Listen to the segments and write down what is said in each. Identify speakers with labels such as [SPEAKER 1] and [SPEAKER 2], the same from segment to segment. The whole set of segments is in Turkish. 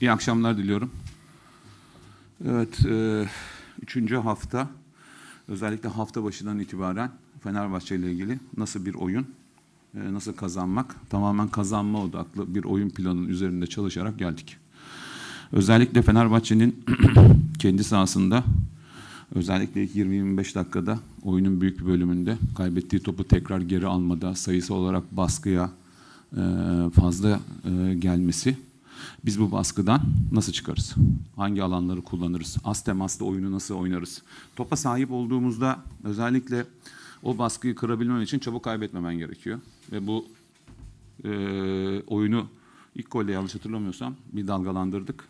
[SPEAKER 1] İyi akşamlar diliyorum. Evet, e, üçüncü hafta, özellikle hafta başından itibaren Fenerbahçe ile ilgili nasıl bir oyun, e, nasıl kazanmak, tamamen kazanma odaklı bir oyun planının üzerinde çalışarak geldik. Özellikle Fenerbahçe'nin kendi sahasında özellikle ilk 20-25 dakikada oyunun büyük bir bölümünde kaybettiği topu tekrar geri almada, sayısı olarak baskıya e, fazla e, gelmesi biz bu baskıdan nasıl çıkarız? Hangi alanları kullanırız? Az temaslı oyunu nasıl oynarız? Topa sahip olduğumuzda özellikle o baskıyı kırabilmen için çabuk kaybetmemen gerekiyor. Ve bu e, oyunu ilk golle yanlış hatırlamıyorsam bir dalgalandırdık.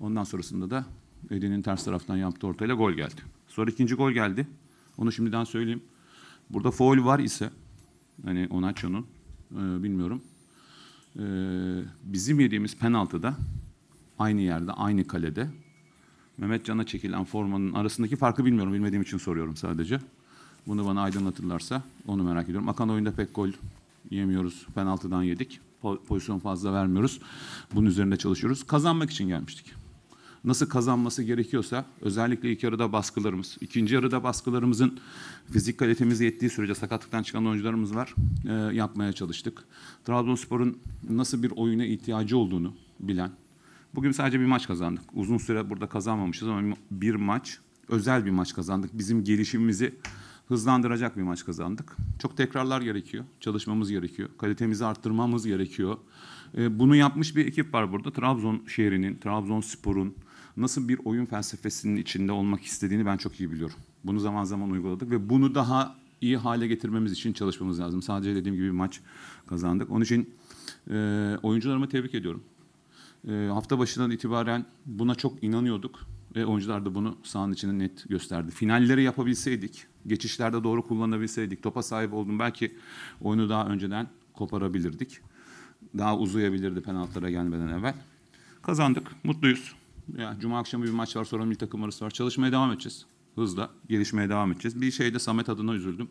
[SPEAKER 1] Ondan sonrasında da Edin'in ters taraftan yaptığı ortayla gol geldi. Sonra ikinci gol geldi. Onu şimdiden söyleyeyim. Burada foul var ise hani Onaço'nun e, bilmiyorum e, bizim yediğimiz penaltıda aynı yerde, aynı kalede Mehmet Can'a çekilen formanın arasındaki farkı bilmiyorum. Bilmediğim için soruyorum sadece. Bunu bana aydınlatırlarsa onu merak ediyorum. Akan oyunda pek gol yemiyoruz. Penaltıdan yedik. pozisyon fazla vermiyoruz. Bunun üzerinde çalışıyoruz. Kazanmak için gelmiştik nasıl kazanması gerekiyorsa özellikle ilk yarıda baskılarımız, ikinci yarıda baskılarımızın fizik kalitemiz yettiği sürece sakatlıktan çıkan oyuncularımız var. E, yapmaya çalıştık. Trabzonspor'un nasıl bir oyuna ihtiyacı olduğunu bilen. Bugün sadece bir maç kazandık. Uzun süre burada kazanmamışız ama bir maç, özel bir maç kazandık. Bizim gelişimimizi hızlandıracak bir maç kazandık. Çok tekrarlar gerekiyor. Çalışmamız gerekiyor. Kalitemizi arttırmamız gerekiyor. E, bunu yapmış bir ekip var burada. Trabzon şehrinin, Trabzonspor'un nasıl bir oyun felsefesinin içinde olmak istediğini ben çok iyi biliyorum. Bunu zaman zaman uyguladık ve bunu daha iyi hale getirmemiz için çalışmamız lazım. Sadece dediğim gibi bir maç kazandık. Onun için e, oyuncularımı tebrik ediyorum. E, hafta başından itibaren buna çok inanıyorduk ve oyuncular da bunu sahanın içinde net gösterdi. Finalleri yapabilseydik, geçişlerde doğru kullanabilseydik, topa sahip oldum belki oyunu daha önceden koparabilirdik. Daha uzayabilirdi penaltılara gelmeden evvel. Kazandık, mutluyuz. Yani Cuma akşamı bir maç var sonra milli takım arası var. Çalışmaya devam edeceğiz. Hızla gelişmeye devam edeceğiz. Bir şeyde Samet adına üzüldüm.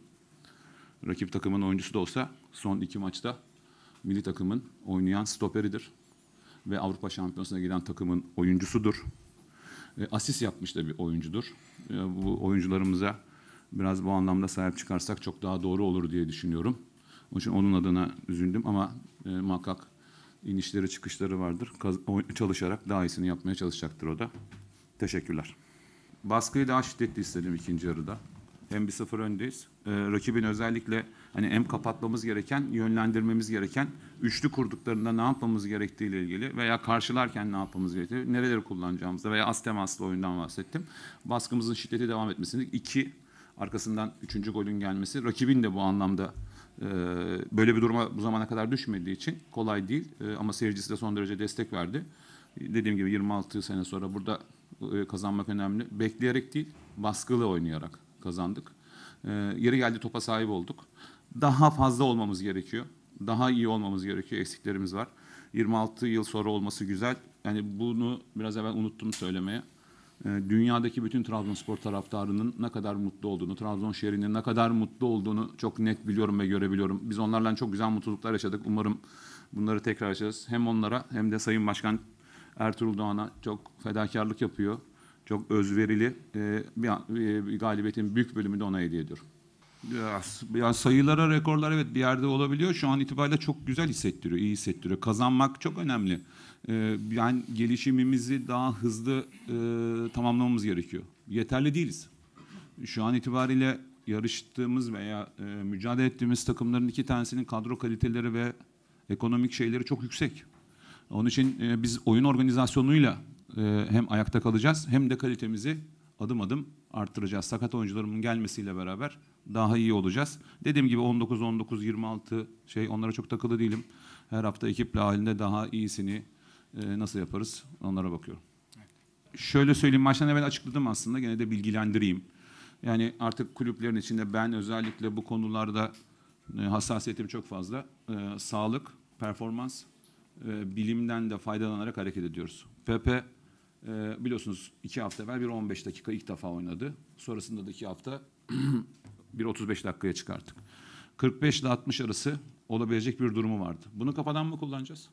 [SPEAKER 1] Rakip takımın oyuncusu da olsa son iki maçta milli takımın oynayan stoperidir. Ve Avrupa Şampiyonası'na giden takımın oyuncusudur. E, asist yapmış da bir oyuncudur. E, bu oyuncularımıza biraz bu anlamda sahip çıkarsak çok daha doğru olur diye düşünüyorum. Onun için onun adına üzüldüm ama e, muhakkak inişleri çıkışları vardır. Çalışarak daha iyisini yapmaya çalışacaktır o da. Teşekkürler. Baskıyı daha şiddetli istedim ikinci yarıda. Hem bir sıfır öndeyiz. Ee, rakibin özellikle hani hem kapatmamız gereken, yönlendirmemiz gereken, üçlü kurduklarında ne yapmamız gerektiği ile ilgili veya karşılarken ne yapmamız gerektiği, nereleri kullanacağımızda veya az temaslı oyundan bahsettim. Baskımızın şiddeti devam etmesini. iki arkasından üçüncü golün gelmesi. Rakibin de bu anlamda ee, böyle bir duruma bu zamana kadar düşmediği için kolay değil ee, ama seyircisi de son derece destek verdi. Dediğim gibi 26 sene sonra burada e, kazanmak önemli. Bekleyerek değil, baskılı oynayarak kazandık. Ee, yeri geldi topa sahip olduk. Daha fazla olmamız gerekiyor. Daha iyi olmamız gerekiyor. Eksiklerimiz var. 26 yıl sonra olması güzel. Yani bunu biraz evvel unuttum söylemeye. Ee, dünyadaki bütün Trabzonspor taraftarının ne kadar mutlu olduğunu, Trabzon şehrinin ne kadar mutlu olduğunu çok net biliyorum ve görebiliyorum. Biz onlarla çok güzel mutluluklar yaşadık. Umarım bunları tekrar yaşarız. Hem onlara hem de Sayın Başkan Ertuğrul Doğan'a çok fedakarlık yapıyor. Çok özverili e, bir, e, bir galibiyetin büyük bölümü de ona hediye ediyorum. Ya, ee, ya sayılara, rekorlar evet bir yerde olabiliyor. Şu an itibariyle çok güzel hissettiriyor, iyi hissettiriyor. Kazanmak çok önemli. Ee, yani gelişimimizi daha hızlı e, tamamlamamız gerekiyor. Yeterli değiliz. Şu an itibariyle yarıştığımız veya e, mücadele ettiğimiz takımların iki tanesinin kadro kaliteleri ve ekonomik şeyleri çok yüksek. Onun için e, biz oyun organizasyonuyla e, hem ayakta kalacağız hem de kalitemizi adım adım arttıracağız. Sakat oyuncularımın gelmesiyle beraber daha iyi olacağız. Dediğim gibi 19 19 26 şey onlara çok takılı değilim. Her hafta ekiple halinde daha iyisini e, nasıl yaparız onlara bakıyorum. Şöyle söyleyeyim maçtan evvel açıkladım aslında gene de bilgilendireyim. Yani artık kulüplerin içinde ben özellikle bu konularda e, hassasiyetim çok fazla. E, sağlık, performans, e, bilimden de faydalanarak hareket ediyoruz. PP e, biliyorsunuz iki hafta evvel bir 15 dakika ilk defa oynadı. Sonrasında da iki hafta bir 35 dakikaya çıkarttık. 45 ile 60 arası olabilecek bir durumu vardı. Bunu kafadan mı kullanacağız?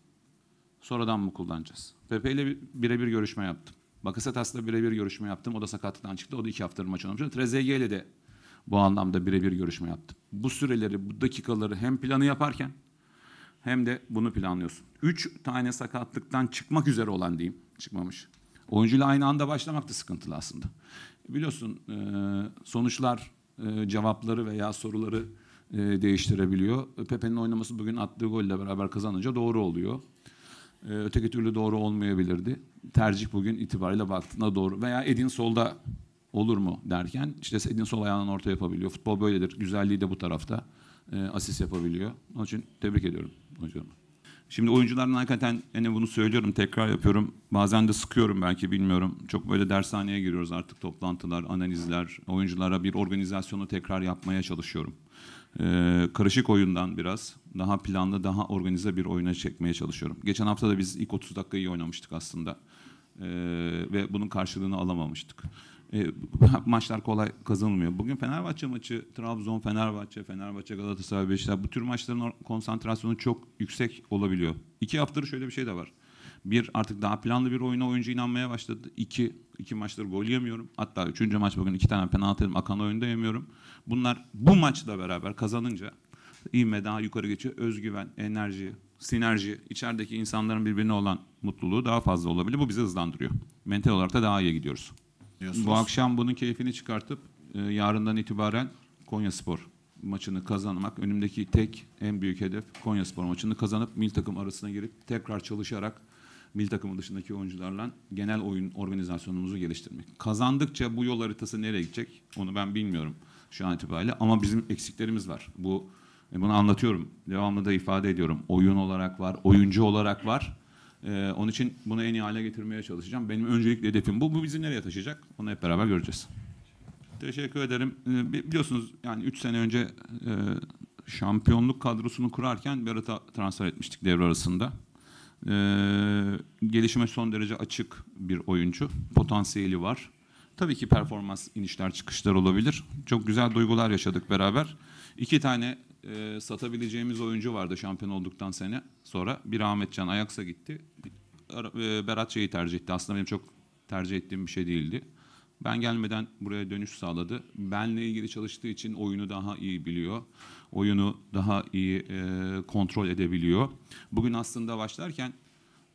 [SPEAKER 1] Sonradan mı kullanacağız? Pepe ile birebir görüşme yaptım. Bakasetas'la birebir görüşme yaptım. O da sakatlıktan çıktı. O da iki haftadır maç oynamış. Trezeguet ile de bu anlamda birebir görüşme yaptım. Bu süreleri, bu dakikaları hem planı yaparken hem de bunu planlıyorsun. Üç tane sakatlıktan çıkmak üzere olan diyeyim. Çıkmamış. Oyuncuyla aynı anda başlamak da sıkıntılı aslında. Biliyorsun e, sonuçlar e, cevapları veya soruları e, değiştirebiliyor. Pepe'nin oynaması bugün attığı golle beraber kazanınca doğru oluyor. Öteki türlü doğru olmayabilirdi. Tercih bugün itibariyle baktığında doğru. Veya Edin solda olur mu derken işte Edin sol ayağından orta yapabiliyor. Futbol böyledir. Güzelliği de bu tarafta. Asist yapabiliyor. Onun için tebrik ediyorum hocamı. Şimdi oyuncuların hakikaten hani bunu söylüyorum tekrar yapıyorum. Bazen de sıkıyorum belki bilmiyorum. Çok böyle dershaneye giriyoruz artık toplantılar, analizler. Oyunculara bir organizasyonu tekrar yapmaya çalışıyorum. Ee, karışık oyundan biraz daha planlı, daha organize bir oyuna çekmeye çalışıyorum. Geçen hafta da biz ilk 30 dakika iyi oynamıştık aslında. Ee, ve bunun karşılığını alamamıştık. E, maçlar kolay kazanılmıyor. Bugün Fenerbahçe maçı, Trabzon, Fenerbahçe, Fenerbahçe, Galatasaray, Beşiktaş bu tür maçların konsantrasyonu çok yüksek olabiliyor. İki haftadır şöyle bir şey de var. Bir artık daha planlı bir oyuna oyuncu inanmaya başladı. İki, iki maçtır gol yemiyorum. Hatta üçüncü maç bugün iki tane penaltı yedim. Akan oyunda yemiyorum. Bunlar bu maçla beraber kazanınca ivme daha yukarı geçiyor. Özgüven, enerji, sinerji, içerideki insanların birbirine olan mutluluğu daha fazla olabilir. Bu bizi hızlandırıyor. Mental olarak da daha iyi gidiyoruz diyorsunuz. Bu akşam bunun keyfini çıkartıp e, yarından itibaren Konya Spor maçını kazanmak. Önümdeki tek en büyük hedef Konya Spor maçını kazanıp mil takım arasına girip tekrar çalışarak mil takımın dışındaki oyuncularla genel oyun organizasyonumuzu geliştirmek. Kazandıkça bu yol haritası nereye gidecek onu ben bilmiyorum şu an itibariyle ama bizim eksiklerimiz var. Bu e, bunu anlatıyorum. Devamlı da ifade ediyorum. Oyun olarak var, oyuncu olarak var. Ee, onun için bunu en iyi hale getirmeye çalışacağım. Benim öncelikli hedefim bu. Bu bizi nereye taşıyacak? Onu hep beraber göreceğiz. Teşekkür ederim. Ee, biliyorsunuz yani 3 sene önce e, şampiyonluk kadrosunu kurarken Berat'a transfer etmiştik devre arasında. Ee, gelişime son derece açık bir oyuncu. Potansiyeli var. Tabii ki performans inişler çıkışlar olabilir. Çok güzel duygular yaşadık beraber. İki tane e, satabileceğimiz oyuncu vardı şampiyon olduktan sene sonra. Bir Ahmetcan Ajax'a gitti. E, Berat şeyi tercih etti. Aslında benim çok tercih ettiğim bir şey değildi. Ben gelmeden buraya dönüş sağladı. Benle ilgili çalıştığı için oyunu daha iyi biliyor. Oyunu daha iyi e, kontrol edebiliyor. Bugün aslında başlarken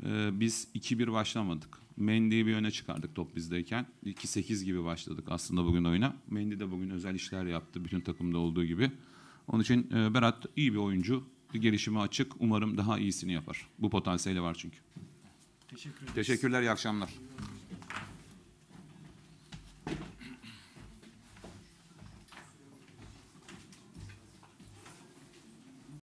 [SPEAKER 1] e, biz 2-1 başlamadık. Mendy'yi bir öne çıkardık top bizdeyken. 2-8 gibi başladık aslında bugün oyuna. Mendy de bugün özel işler yaptı bütün takımda olduğu gibi. Onun için e, Berat iyi bir oyuncu. gelişimi açık. Umarım daha iyisini yapar. Bu potansiyeli var çünkü. Teşekkür Teşekkürler, iyi akşamlar.